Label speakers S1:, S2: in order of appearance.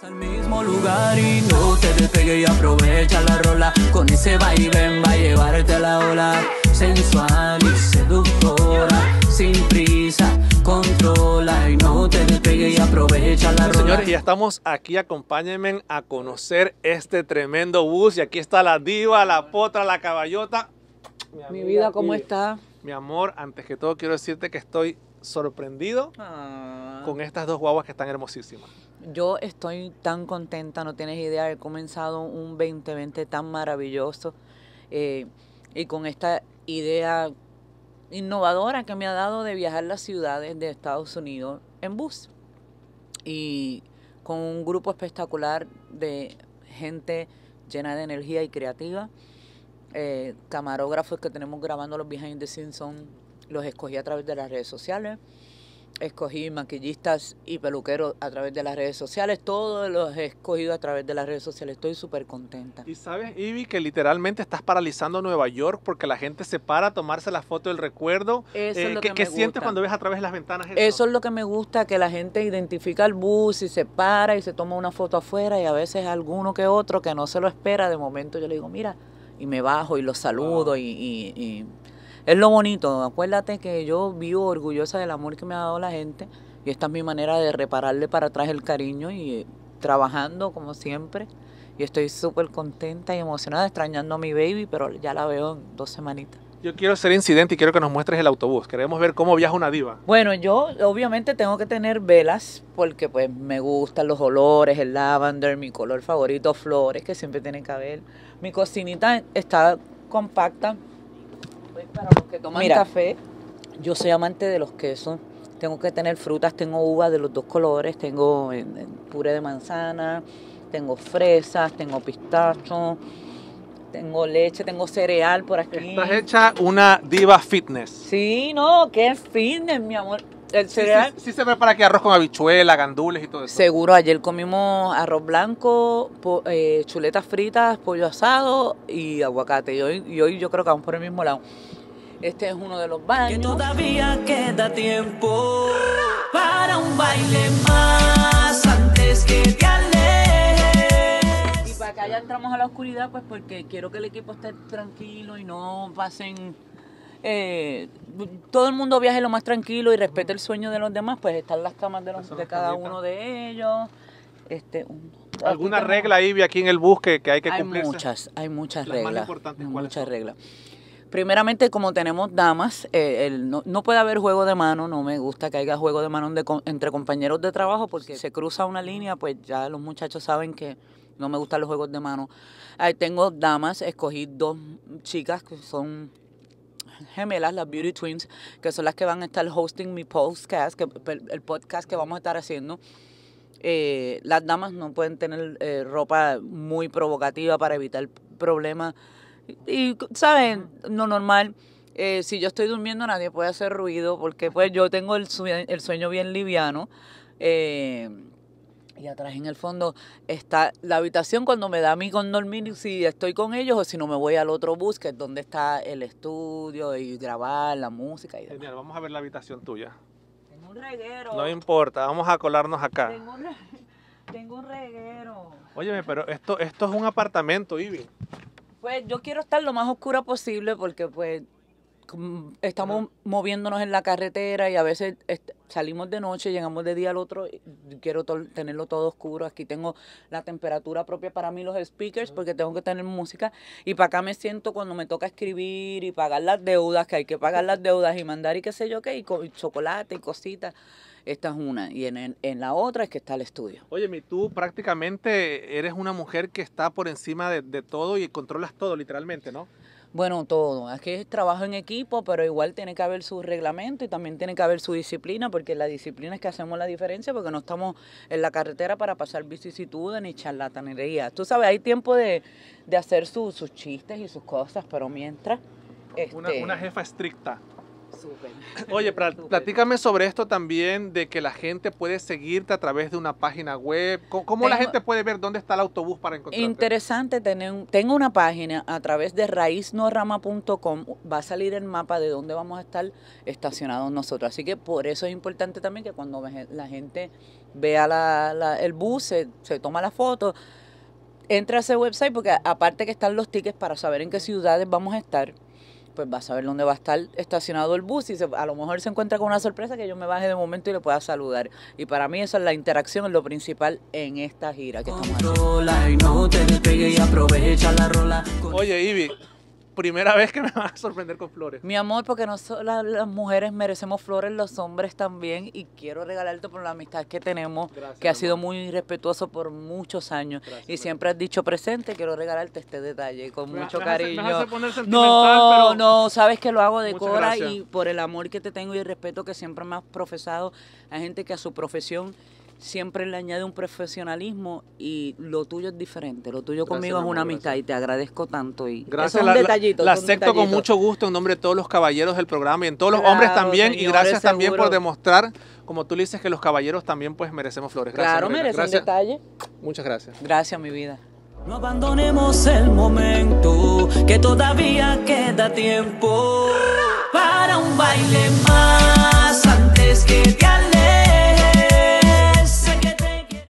S1: Al mismo lugar y no te despegue y aprovecha la rola. Con ese vaivén va a llevarte a la ola. Sensual y seductora, sin
S2: prisa, controla y no te despegue y aprovecha la rola. Señores, ya estamos aquí. Acompáñenme a conocer este tremendo bus. Y aquí está la diva, la potra, la caballota.
S1: Mi, vida, ¿cómo está?
S2: Mi amor, antes que todo quiero decirte que estoy sorprendido ah. con estas dos guaguas que están hermosísimas.
S1: Yo estoy tan contenta, no tienes idea, he comenzado un 2020 tan maravilloso eh, y con esta idea innovadora que me ha dado de viajar las ciudades de Estados Unidos en bus y con un grupo espectacular de gente llena de energía y creativa. Eh, camarógrafos que tenemos grabando los behind the scenes los escogí a través de las redes sociales, escogí maquillistas y peluqueros a través de las redes sociales, todos los he escogido a través de las redes sociales, estoy súper contenta. Y sabes,
S2: Ivy, que literalmente estás paralizando Nueva York porque la gente se para a tomarse la foto del recuerdo. Eh, que, ¿Qué sientes cuando ves a través de las ventanas? Eso?
S1: eso? es lo que me gusta, que la gente identifica el bus y se para y se toma una foto afuera y a veces alguno que otro que no se lo espera, de momento yo le digo, mira, y me bajo y los saludo y es lo bonito. Acuérdate que yo vivo orgullosa del amor que me ha dado la gente y esta es mi manera de repararle para atrás el cariño y eh, trabajando como siempre. Y estoy súper contenta y emocionada, extrañando a mi baby, pero ya la veo en dos semanitas.
S2: Yo quiero ser incidente y quiero que nos muestres el autobús. Queremos ver cómo viaja una diva.
S1: Bueno, yo obviamente tengo que tener velas porque pues me gustan los olores, el lavender, mi color favorito, flores que siempre tienen que haber. Mi cocinita está compacta, pues, para los que toman café. Yo soy amante de los quesos. Tengo que tener frutas, tengo uvas de los dos colores, tengo eh, eh, puré de manzana, tengo fresas, tengo pistacho, tengo leche, tengo cereal por aquí. Estás
S2: hecha una diva fitness.
S1: Sí, no, qué fitness, mi amor. Sí,
S2: se prepara aquí arroz con habichuela, gandules y todo eso. Seguro, ayer comimos
S1: arroz blanco, eh, chuletas fritas, pollo asado y aguacate. Y hoy, yo creo que vamos por el mismo lado. Este es uno de los baños. Y todavía queda tiempo para un baile más antes que te Y para que ya entramos a la oscuridad, pues porque quiero que el equipo esté tranquilo y no pasen eh, todo el mundo viaje lo más tranquilo y respete el sueño de los demás, pues están las camas de, los, de cada uno de ellos. Este,
S2: ¿Alguna regla, Ivy, aquí en el bus que, hay que cumplir? Hay muchas, hay muchas reglas. importantes, hay
S1: muchas reglas. Primeramente, como tenemos damas, eh, no, puede haber juego de mano, no me gusta que haya juego de mano entre compañeros de trabajo porque se cruza una línea, pues ya los muchachos saben que no me gustan los juegos de mano. Ahí tengo damas, escogí dos chicas que son gemelas, las Beauty Twins, que son las que van a estar hosting mi podcast, que, el podcast que vamos a estar haciendo. Eh, las damas no pueden tener eh, ropa muy provocativa para evitar problemas. Y, ¿saben? Lo normal. Eh, si yo estoy durmiendo nadie puede hacer ruido porque pues yo tengo el, el sueño bien liviano. Eh, y atrás en el fondo está la habitación cuando me da a mí con dormir, si estoy con ellos o si no me voy al otro bus,
S2: que es donde está el estudio y grabar la música. Y Genial, vamos a ver la habitación tuya.
S1: Tengo un reguero. No
S2: importa, vamos a colarnos acá.
S1: Tengo un, reguero.
S2: Óyeme, pero esto, esto es un apartamento, Ivy.
S1: Pues yo quiero estar lo más oscura posible porque pues estamos moviéndonos en la carretera y a veces salimos de noche, llegamos de día al otro, y quiero tenerlo todo oscuro, aquí tengo la temperatura propia para mí los speakers porque tengo que tener música y para acá me siento cuando me toca escribir y pagar las deudas, que hay que pagar las deudas y mandar y qué sé yo qué, y, chocolate y cositas. Esta es una. Y en, en, en, la otra es que está el estudio.
S2: Oye, mi, tú prácticamente eres una mujer que está por encima de, de todo y controlas todo, literalmente, ¿no?
S1: Bueno, todo. Aquí es trabajo en equipo, pero igual tiene que haber su reglamento y también tiene que haber su disciplina, porque la disciplina es que hacemos la diferencia, porque no estamos en la carretera para pasar vicisitudes ni charlatanerías Tú sabes, hay tiempo de, hacer sus chistes y sus cosas,
S2: pero mientras... una, una este, jefa estricta. Oye, platícame sobre esto también de que la gente puede seguirte a través de una página web. ¿Cómo, la gente puede ver dónde está el autobús para encontrarte?
S1: Interesante, tener, tengo una página a través de raiznorrama.com Va a salir el mapa de dónde vamos a estar estacionados nosotros. Así que por eso es importante también que cuando la gente vea el bus, se, se toma la foto entra a ese website porque aparte que están los tickets para saber en qué ciudades vamos a estar, pues va a saber dónde va a estar estacionado el bus y a lo mejor se encuentra con una sorpresa que yo me baje de momento y le pueda saludar. Y para mí esa es la interacción, es lo principal en esta gira
S2: que estamos haciendo. Oye, Ivy, primera vez que me vas a sorprender con flores.
S1: Mi amor, porque no solo las mujeres merecemos flores, los hombres también. Y quiero regalarte por la amistad que tenemos, que ha sido muy respetuoso por muchos años. y siempre has dicho presente, quiero regalarte este detalle con mucho cariño. no, no, sabes que lo hago de cora y por el amor que te tengo y el respeto que siempre me has profesado a gente que a su profesión siempre le añade un profesionalismo y lo tuyo es diferente. Lo tuyo conmigo es una amistad y te agradezco tanto. Y gracias, es un detallito, la, acepto con mucho
S2: gusto en nombre de todos los caballeros del programa y en todos los hombres también. y gracias también por demostrar, como tú le dices, que los caballeros también pues merecemos flores. claro, merece merecen detalle. Muchas gracias. Gracias, mi vida.
S1: No abandonemos el momento, que todavía queda tiempo para un baile más antes que te